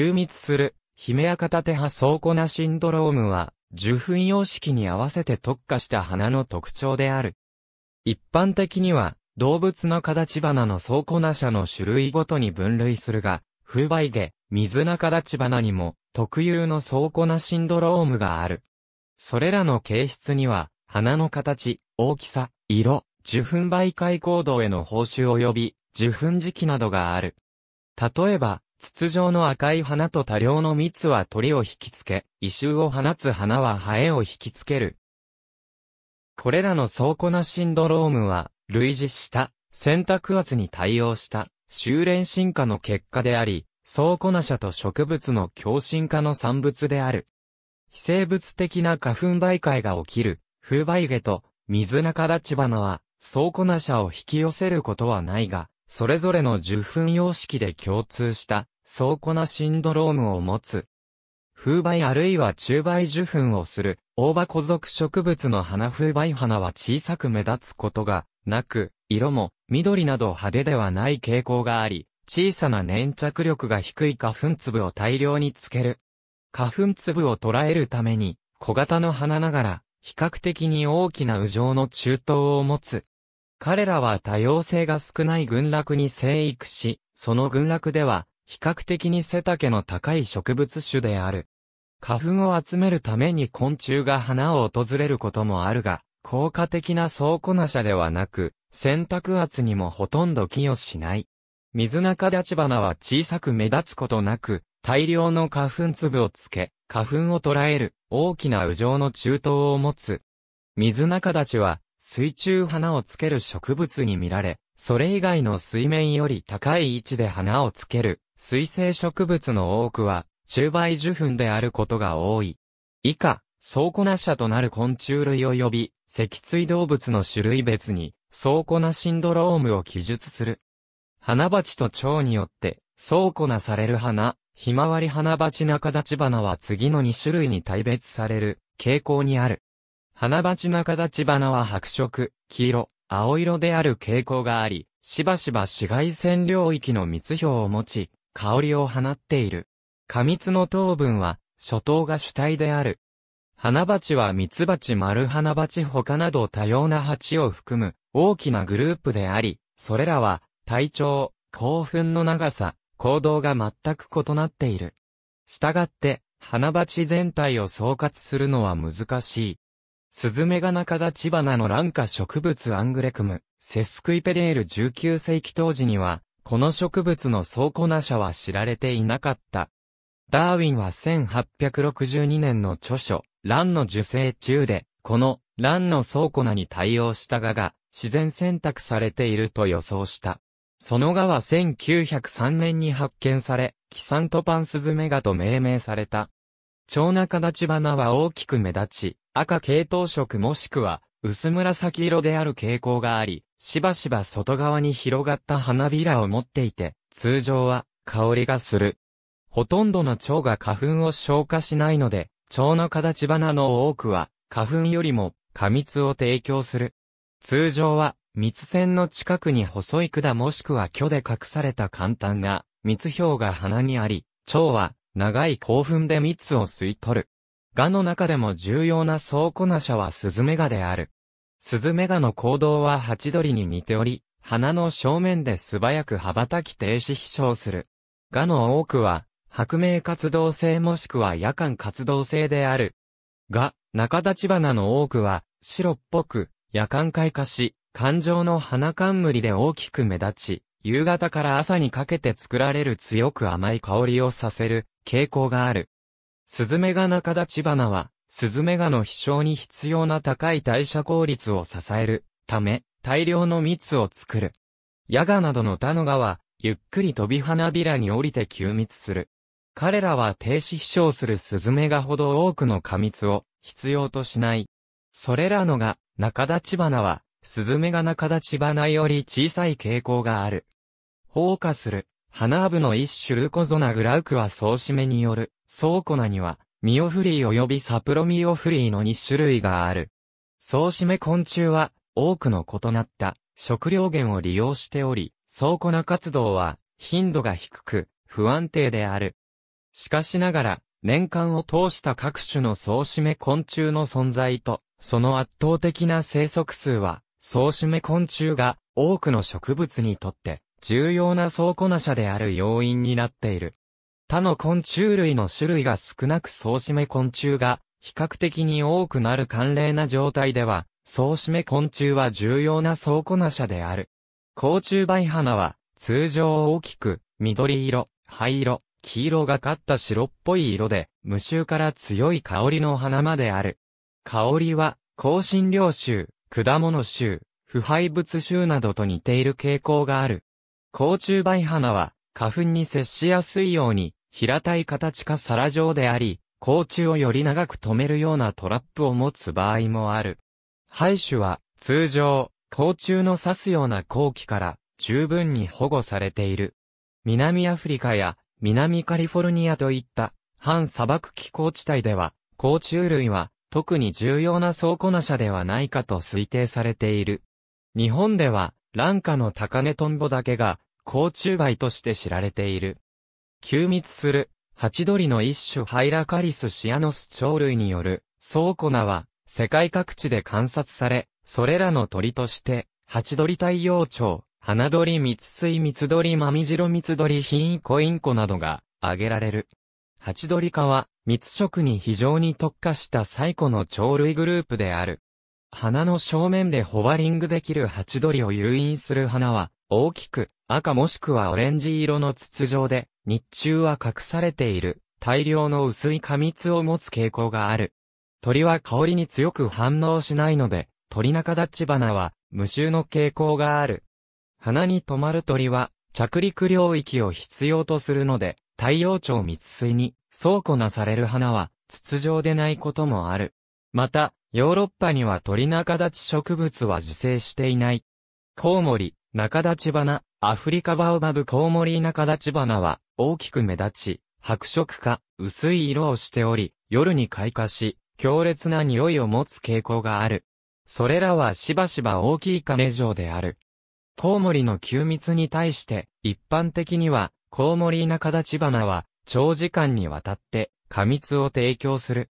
中密する、姫赤縦派倉庫なシンドロームは、受粉様式に合わせて特化した花の特徴である。一般的には、動物の形花の倉庫な社の種類ごとに分類するが、風梅で水中立花にも、特有の倉庫なシンドロームがある。それらの形質には、花の形、大きさ、色、受粉媒介行動への報酬及び、受粉時期などがある。例えば、筒状の赤い花と多量の蜜は鳥を引きつけ、異臭を放つ花はハエを引きつける。これらの倉庫なシンドロームは、類似した、選択圧に対応した、修練進化の結果であり、倉庫な者と植物の共振化の産物である。非生物的な花粉媒介が起きる、風媒下と水中立花は、倉庫な者を引き寄せることはないが、それぞれの受粉様式で共通した、倉庫なシンドロームを持つ。風媒あるいは中媒受粉をする、大オ古属植物の花風媒花は小さく目立つことがなく、色も緑など派手ではない傾向があり、小さな粘着力が低い花粉粒を大量につける。花粉粒を捉えるために、小型の花ながら、比較的に大きな鵜状の中等を持つ。彼らは多様性が少ない群落に生育し、その群落では、比較的に背丈の高い植物種である。花粉を集めるために昆虫が花を訪れることもあるが、効果的な倉庫なしではなく、洗濯圧にもほとんど寄与しない。水中立花は小さく目立つことなく、大量の花粉粒をつけ、花粉を捕らえる、大きな鵜状の中東を持つ。水中立は、水中花をつける植物に見られ、それ以外の水面より高い位置で花をつける水生植物の多くは中梅受粉であることが多い。以下、倉庫な者となる昆虫類及び脊椎動物の種類別に倉庫なシンドロームを記述する。花鉢と蝶によって倉庫なされる花、ひまわり花鉢中立花は次の2種類に大別される傾向にある。花鉢中立花は白色、黄色、青色である傾向があり、しばしば紫外線領域の密表を持ち、香りを放っている。過蜜の糖分は、初糖が主体である。花鉢は蜜蜂丸花鉢他など多様な鉢を含む大きなグループであり、それらは体調、興奮の長さ、行動が全く異なっている。したがって、花鉢全体を総括するのは難しい。スズメガナカダチバナの卵化植物アングレクム、セスクイペレール19世紀当時には、この植物の倉庫な者は知られていなかった。ダーウィンは1862年の著書、卵の受精中で、この卵の倉庫なに対応したがが、自然選択されていると予想した。そのがは1903年に発見され、キサントパンスズメガと命名された。蝶中立花は大きく目立ち、赤系統色もしくは薄紫色である傾向があり、しばしば外側に広がった花びらを持っていて、通常は香りがする。ほとんどの蝶が花粉を消化しないので、蝶の形花の多くは花粉よりも過蜜を提供する。通常は蜜腺の近くに細い管もしくは巨で隠された簡単な蜜氷が鼻にあり、蝶は長い興奮で蜜を吸い取る。ガの中でも重要な倉庫な者はスズメガである。スズメガの行動はハチドリに似ており、花の正面で素早く羽ばたき停止飛翔する。ガの多くは、白明活動性もしくは夜間活動性である。が、中立花の多くは、白っぽく、夜間開花し、感情の花冠で大きく目立ち、夕方から朝にかけて作られる強く甘い香りをさせる傾向がある。スズメガナカダチバナは、スズメガの飛翔に必要な高い代謝効率を支えるため、大量の蜜を作る。ヤガなどの田のガは、ゆっくり飛び花びらに降りて休蜜する。彼らは停止飛翔するスズメガほど多くの過蜜を必要としない。それらのが、中立花は、スズメガ中立花より小さい傾向がある。放火する。花アの一種ルコゾナグラウクは総締めによる、総庫ナには、ミオフリー及びサプロミオフリーの2種類がある。総締め昆虫は、多くの異なった食料源を利用しており、総庫ナ活動は、頻度が低く、不安定である。しかしながら、年間を通した各種の総締め昆虫の存在と、その圧倒的な生息数は、総締め昆虫が多くの植物にとって重要な倉庫な者である要因になっている。他の昆虫類の種類が少なく総締め昆虫が比較的に多くなる寒冷な状態では、総締め昆虫は重要な倉庫な者である。甲虫梅花は通常大きく緑色、灰色、黄色がかった白っぽい色で、無臭から強い香りの花まである。香りは、香辛料臭、果物臭、腐敗物臭などと似ている傾向がある。甲虫梅花は、花粉に接しやすいように、平たい形か皿状であり、甲虫をより長く止めるようなトラップを持つ場合もある。廃種は、通常、甲虫の刺すような後期から、十分に保護されている。南アフリカや、南カリフォルニアといった、反砂漠気候地帯では、甲虫類は、特に重要な倉庫な者ではないかと推定されている。日本では、卵花の高根トンボだけが、甲虫梅として知られている。休密する、ハチドリの一種ハイラカリスシアノス鳥類による、倉庫名は、世界各地で観察され、それらの鳥として、ハチドリ太陽鳥、花鳥蜜水蜜鳥マミジロ蜜鳥ヒンコインコなどが挙げられる。ハチドリ科は、蜜食に非常に特化した最古の鳥類グループである。花の正面でホバリングできるハチドリを誘引する花は、大きく、赤もしくはオレンジ色の筒状で、日中は隠されている、大量の薄い過密を持つ傾向がある。鳥は香りに強く反応しないので、鳥中立ち花は、無臭の傾向がある。花に止まる鳥は、着陸領域を必要とするので、太陽町密水に、倉庫なされる花は、筒状でないこともある。また、ヨーロッパには鳥中立ち植物は自生していない。コウモリ、中立ち花、アフリカバオバブコウモリイナカダチバナは、大きく目立ち、白色か、薄い色をしており、夜に開花し、強烈な匂いを持つ傾向がある。それらはしばしば大きい亀状である。コウモリの休密に対して、一般的には、コウモリナカダチバナは、長時間にわたって、過密を提供する。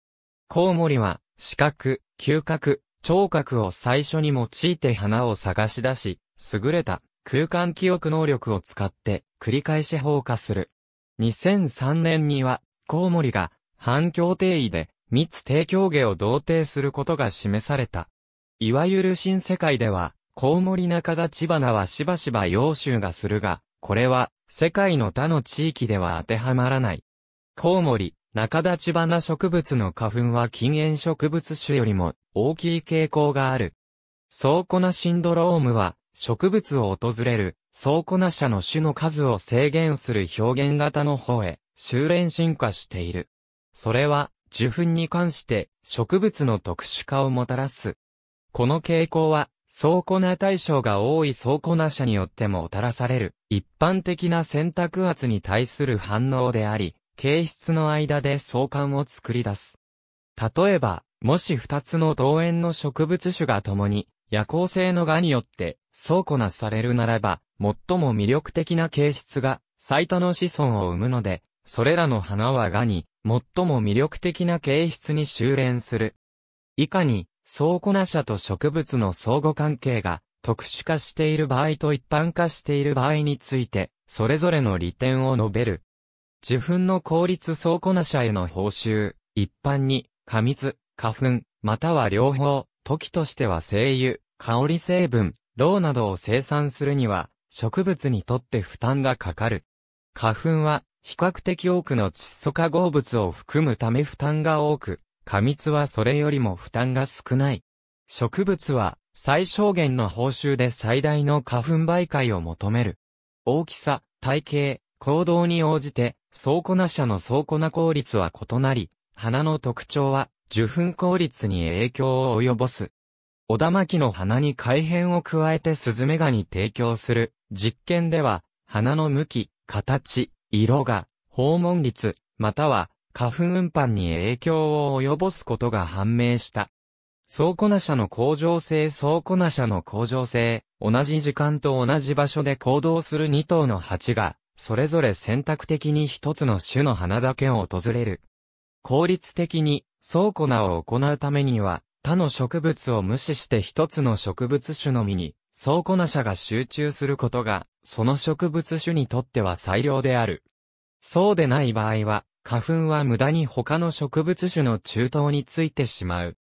コウモリは、視覚、嗅覚、聴覚を最初に用いて花を探し出し、優れた空間記憶能力を使って繰り返し放火する。2003年には、コウモリが反共定位で密提供下を同定することが示された。いわゆる新世界では、コウモリ中田千花はしばしば揚州がするが、これは世界の他の地域では当てはまらない。コウモリ、中田千花植物の花粉は禁煙植物種よりも大きい傾向がある。倉庫なシンドロームは植物を訪れる、倉庫な者の種の数を制限する表現型の方へ、修練進化している。それは、受粉に関して植物の特殊化をもたらす。この傾向は、倉庫な対象が多い倉庫な者によってもたらされる、一般的な選択圧に対する反応であり、形質の間で相関を作り出す。例えば、もし二つの同園の植物種が共に、夜行性のガによってそうこなされるならば、最も魅力的な形質が、最多の子孫を生むので、それらの花はがに、最も魅力的な形質に修練する。以下に、うこな者と植物の相互関係が特殊化している場合と一般化している場合について、それぞれの利点を述べる。受粉の効率倉庫な者への報酬、一般に、過密、花粉、または両方、時としては精油、香り成分、銅などを生産するには、植物にとって負担がかかる。花粉は、比較的多くの窒素化合物を含むため負担が多く、過密はそれよりも負担が少ない。植物は、最小限の報酬で最大の花粉媒介を求める。大きさ、体型、行動に応じて、倉庫な社の倉庫な効率は異なり、花の特徴は、受粉効率に影響を及ぼす。小田巻の花に改変を加えてスズメガに提供する実験では、花の向き、形、色が、訪問率、または花粉運搬に影響を及ぼすことが判明した。倉庫な社の向上性倉庫な社の向上性、同じ時間と同じ場所で行動する2頭の蜂が、それぞれ選択的に一つの種の花だけを訪れる。効率的に倉庫なを行うためには、他の植物を無視して一つの植物種のみに、倉庫な者が集中することが、その植物種にとっては最良である。そうでない場合は、花粉は無駄に他の植物種の中東についてしまう。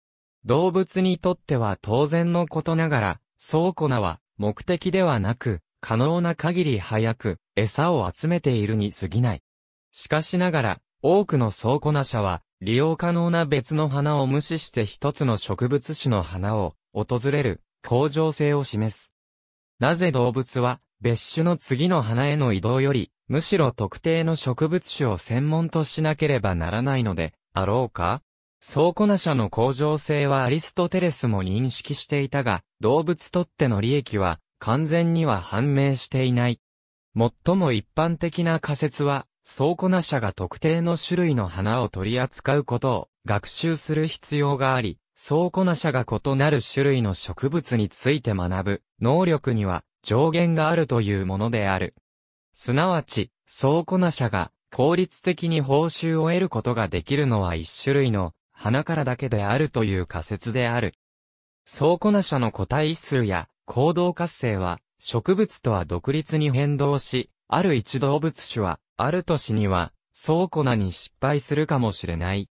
動物にとっては当然のことながら、倉庫なは目的ではなく、可能な限り早く餌を集めているに過ぎない。しかしながら、多くの倉庫な者は利用可能な別の花を無視して一つの植物種の花を訪れる向上性を示す。なぜ動物は別種の次の花への移動より、むしろ特定の植物種を専門としなければならないので、あろうか倉庫な者の向上性はアリストテレスも認識していたが、動物とっての利益は完全には判明していない。最も一般的な仮説は、倉庫な社が特定の種類の花を取り扱うことを学習する必要があり、倉庫な社が異なる種類の植物について学ぶ能力には上限があるというものである。すなわち、倉庫な社が効率的に報酬を得ることができるのは一種類の花からだけであるという仮説である。倉庫な社の個体数や行動活性は植物とは独立に変動し、ある一動物種はある年には、倉庫なに失敗するかもしれない。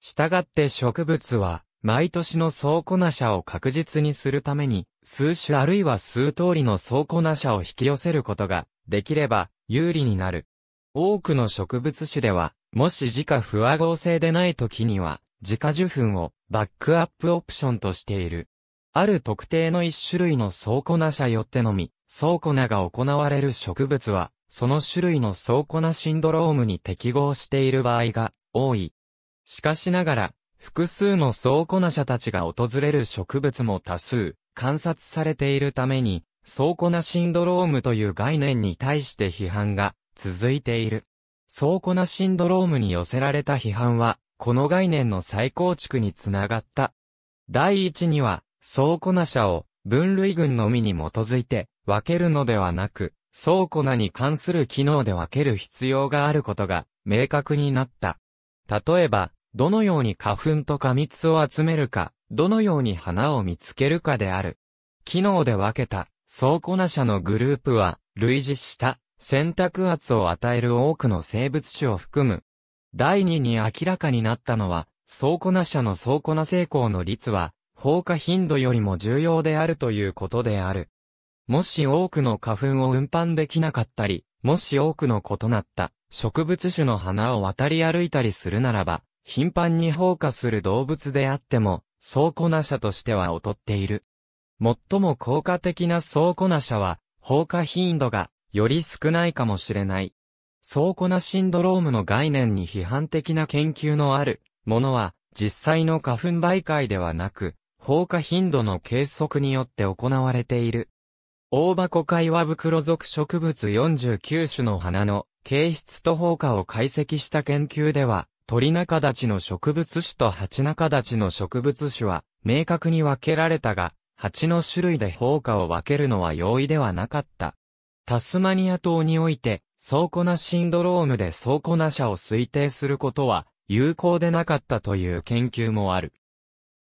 したがって植物は、毎年の倉庫な者を確実にするために、数種あるいは数通りの倉庫な者を引き寄せることが、できれば、有利になる。多くの植物種では、もし自家不和合成でない時には、自家受粉をバックアップオプションとしている。ある特定の一種類の倉庫な者よってのみ、倉庫なが行われる植物は、その種類の倉庫なシンドロームに適合している場合が多い。しかしながら、複数の倉庫な者たちが訪れる植物も多数観察されているために、倉庫なシンドロームという概念に対して批判が続いている。倉庫なシンドロームに寄せられた批判は、この概念の再構築につながった。第一には、倉庫な者を分類群のみに基づいて分けるのではなく、倉庫なに関する機能で分ける必要があることが明確になった。例えば、どのように花粉とか蜜を集めるか、どのように花を見つけるかである。機能で分けた倉庫な社のグループは、類似した選択圧を与える多くの生物種を含む。第2に明らかになったのは、倉庫な社の倉庫な成功の率は、放火頻度よりも重要であるということである。もし多くの花粉を運搬できなかったり、もし多くの異なった植物種の花を渡り歩いたりするならば、頻繁に放火する動物であっても、倉庫な者としては劣っている。最も効果的な倉庫な者は、放火頻度がより少ないかもしれない。倉庫なシンドロームの概念に批判的な研究のあるものは、実際の花粉媒介ではなく、放火頻度の計測によって行われている。大箱会は袋属植物49種の花の形質と放火を解析した研究では、鳥中立ちの植物種と蜂中立ちの植物種は明確に分けられたが、蜂の種類で放火を分けるのは容易ではなかった。タスマニア島において、倉庫なシンドロームで倉庫な者を推定することは有効でなかったという研究もある。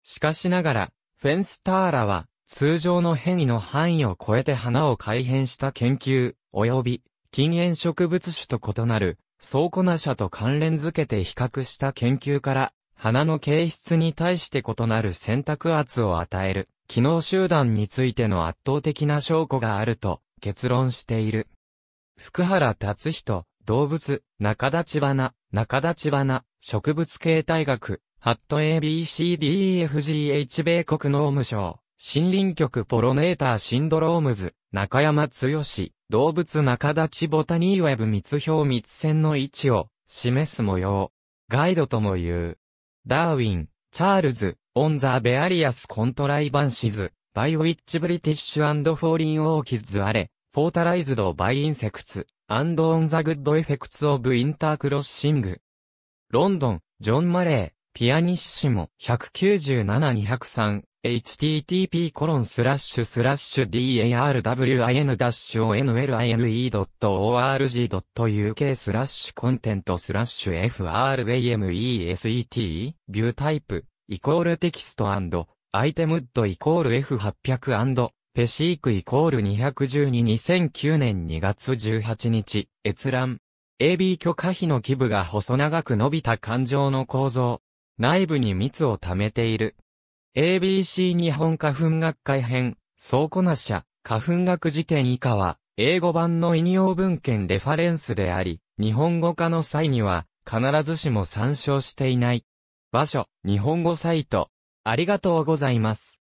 しかしながら、フェンスターラは通常の変異の範囲を超えて花を改変した研究、及び、禁煙植物種と異なる、倉庫な者と関連づけて比較した研究から、花の形質に対して異なる選択圧を与える、機能集団についての圧倒的な証拠があると結論している。福原達人、動物、中立花、中立花、植物形態学、ハット ABCDEFGH 米国農務省。森林局ポロネーターシンドロームズ、中山剛、動物中立ボタニーウェブ密表密線の位置を示す模様。ガイドとも言う。ダーウィン、チャールズ、オンザベアリアスコントライバンシズ、バイウィッチブリティッシュフォーリンオーキズアレ、フォータライズドバイインセクツ、アンドオンザグッドエフェクツオブインタークロッシング。ロンドン、ジョン・マレー、ピアニッシモ、197-203。http://darwin-online.org.uk スラッシュコンテントスラッシュ frameset ビュータイプイコールテキストアイテムッドイコール F800& ペシークイコール2122009年2月18日閲覧 AB 許可費の基部が細長く伸びた感情の構造内部に密を溜めている ABC 日本花粉学会編、倉庫な社、花粉学事件以下は、英語版の引用文献レファレンスであり、日本語化の際には、必ずしも参照していない。場所、日本語サイト。ありがとうございます。